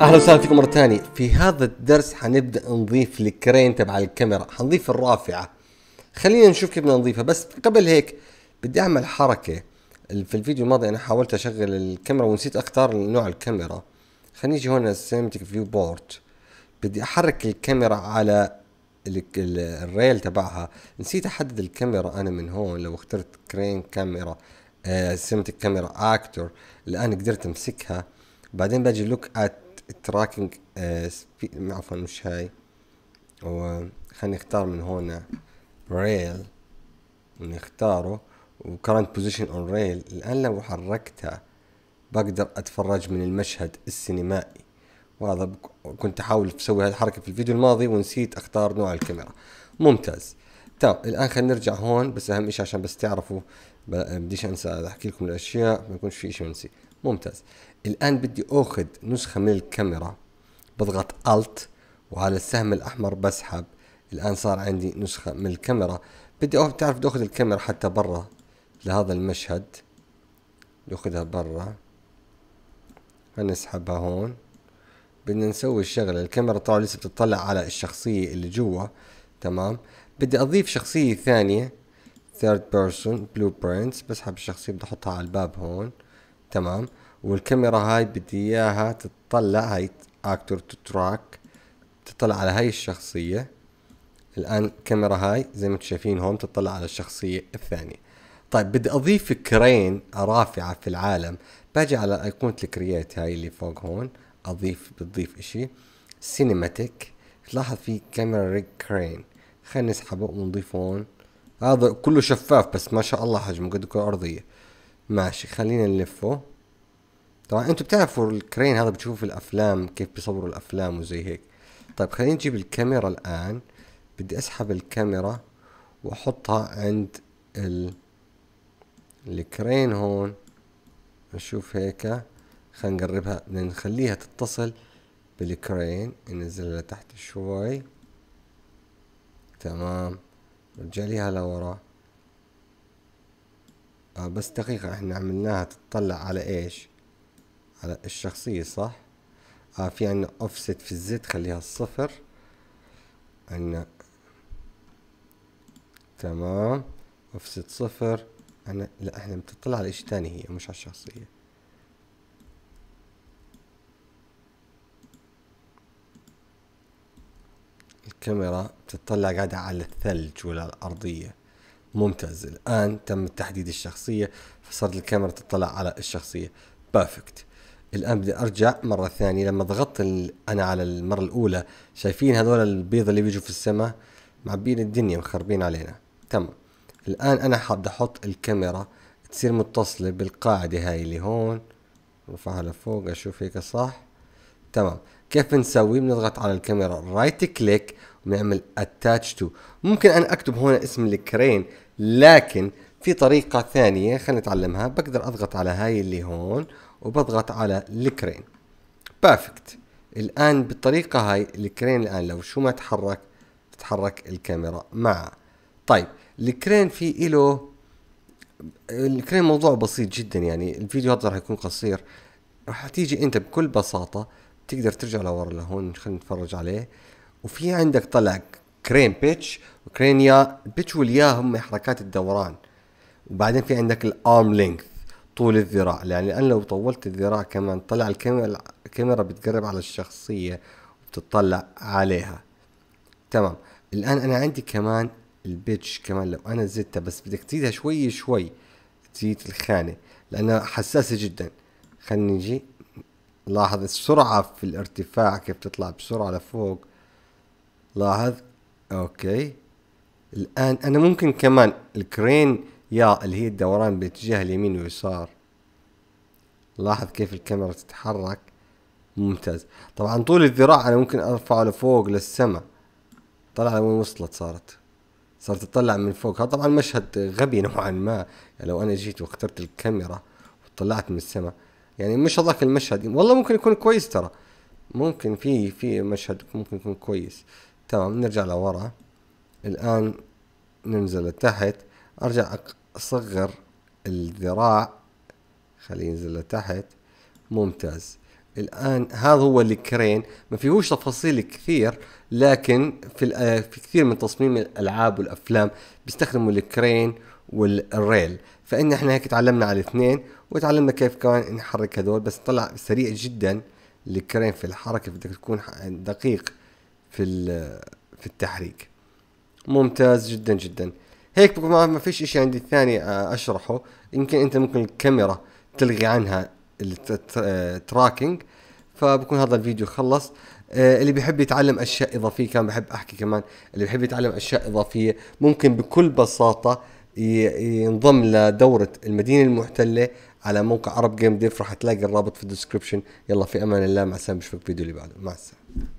اهلا وسهلا فيكم مره ثانيه في هذا الدرس حنبدا نضيف الكرين تبع الكاميرا حنضيف الرافعه خلينا نشوف كيف بدنا نضيفها بس قبل هيك بدي اعمل حركه في الفيديو الماضي انا حاولت اشغل الكاميرا ونسيت اختار نوع الكاميرا خلينا نيجي هون سيمتك فيو بورت بدي احرك الكاميرا على الريل تبعها نسيت احدد الكاميرا انا من هون لو اخترت كرين كاميرا سيمتك كاميرا اكتور الان قدرت امسكها بعدين باجي لوك ات التراكنج عفوا مش هاي خليني اختار من هنا ريل ونختاره وكرنت بوزيشن اون ريل الان لو حركتها بقدر اتفرج من المشهد السينمائي وهذا كنت احاول اسوي هذه الحركه في الفيديو الماضي ونسيت اختار نوع الكاميرا ممتاز تمام طيب، الان خلينا نرجع هون بس اهم شيء عشان بس تعرفوا بديش انسى احكي لكم الاشياء ما يكونش في شيء منسي ممتاز الآن بدي أخذ نسخة من الكاميرا بضغط Alt وعلى السهم الأحمر بسحب الآن صار عندي نسخة من الكاميرا بدي أخذ تعرف بدي أخذ الكاميرا حتى برا لهذا المشهد ناخذها برا هنسحبها هون بدنا نسوي الشغله الكاميرا طبعا لسه بتطلع على الشخصيه اللي جوا تمام بدي اضيف شخصيه ثانيه ثيرد بيرسون بلو برينتس بسحب الشخصيه بدي احطها على الباب هون تمام والكاميرا هاي بدي اياها تطلع هاي اكتور تو تراك تطلع على هاي الشخصية الان الكاميرا هاي زي ما انتم شايفين هون تطلع على الشخصية الثانية طيب بدي اضيف كرين رافعة في العالم باجي على ايقونة الكرييت هاي اللي فوق هون اضيف بتضيف اشي سينماتيك تلاحظ في كاميرا ريك كرين خلينا نسحبه ونضيفه هون هذا كله شفاف بس ما شاء الله حجمه قد يكون ارضيه ماشي خلينا نلفه طبعا انتم بتعرفوا الكرين هذا بتشوفوا في الافلام كيف بيصوروا الافلام وزي هيك طيب خلينا نجيب الكاميرا الان بدي اسحب الكاميرا واحطها عند ال... الكرين هون نشوف هيك خلينا نقربها نخليها تتصل بالكرين ننزلها لتحت شوي تمام رجع ليها لورا آه، بس دقيقة احنا عملناها تطلع على ايش على الشخصية صح آه في عنا اوفست في الزد خليها صفر عنا تمام اوفست صفر عنا لا احنا بتطلع على اشي تاني هي مش على الشخصية الكاميرا بتطلع قاعدة على الثلج ولا الأرضية ممتاز الآن تم تحديد الشخصية فصارت الكاميرا تطلع على الشخصية بيرفكت الآن بدي أرجع مرة ثانية لما ضغطت أنا على المرة الأولى شايفين هذول البيض اللي بيجوا في السماء معبين الدنيا مخربين علينا تمام الآن أنا حاب أحط الكاميرا تصير متصلة بالقاعدة هاي اللي هون نرفعها لفوق أشوف هيك صح تمام كيف بنسوي بنضغط على الكاميرا رايت كليك ونعمل اتاتش تو ممكن انا اكتب هنا اسم الكرين لكن في طريقة ثانية خلينا نتعلمها بقدر أضغط على هاي اللي هون وبضغط على الكرين بافكت الآن بالطريقة هاي الكرين الآن لو شو ما تحرك تتحرك الكاميرا معه طيب الكرين في له الكرين موضوع بسيط جدا يعني الفيديو هذا راح يكون قصير راح تيجي انت بكل بساطة تقدر ترجع لورا لهون خلينا نتفرج عليه وفي عندك طلع كرين بيتش يا البيتش واليا هم حركات الدوران وبعدين في عندك الارم لينث طول الذراع يعني الان لو طولت الذراع كمان طلع الكاميرا الكاميرا بتقرب على الشخصيه وبتطلع عليها تمام الان انا عندي كمان البيتش كمان لو انا زدتها بس بدك تزيدها شوي شوي تزيد الخانه لانها حساسه جدا خلني نجي لاحظ السرعه في الارتفاع كيف تطلع بسرعه لفوق لاحظ اوكي الان انا ممكن كمان الكرين يا اللي هي الدوران باتجاه اليمين واليسار لاحظ كيف الكاميرا تتحرك ممتاز طبعا طول الذراع انا ممكن ارفعه لفوق للسماء طلع وين وصلت صارت صارت تطلع من فوق هذا طبعا مشهد غبي نوعا ما يعني لو انا جيت واخترت الكاميرا وطلعت من السماء يعني مش هذاك المشهد والله ممكن يكون كويس ترى ممكن في في مشهد ممكن يكون كويس تمام نرجع لورا الآن ننزل لتحت أرجع أصغر الذراع خليه ينزل لتحت ممتاز الآن هذا هو الكرين ما فيهوش تفاصيل كثير لكن في, آه، في كثير من تصميم الألعاب والأفلام بيستخدموا الكرين والريل فإن احنا هيك تعلمنا على الاثنين وتعلمنا كيف كمان نحرك هذول بس طلع سريع جدا الكرين في الحركة بدك تكون دقيق في في التحريك ممتاز جدا جدا هيك بكون ما فيش شيء عندي ثاني آه، اشرحه يمكن انت ممكن الكاميرا تلغي عنها التراكنج آه، فبكون هذا الفيديو خلص آه، اللي بيحب يتعلم اشياء اضافيه كان بحب احكي كمان اللي بيحب يتعلم اشياء اضافيه ممكن بكل بساطه ينضم لدوره المدينه المحتله على موقع عرب جيم ديف راح تلاقي الرابط في الديسكربشن يلا في امان الله مع السلامه بشوفك الفيديو اللي بعده مع السلامه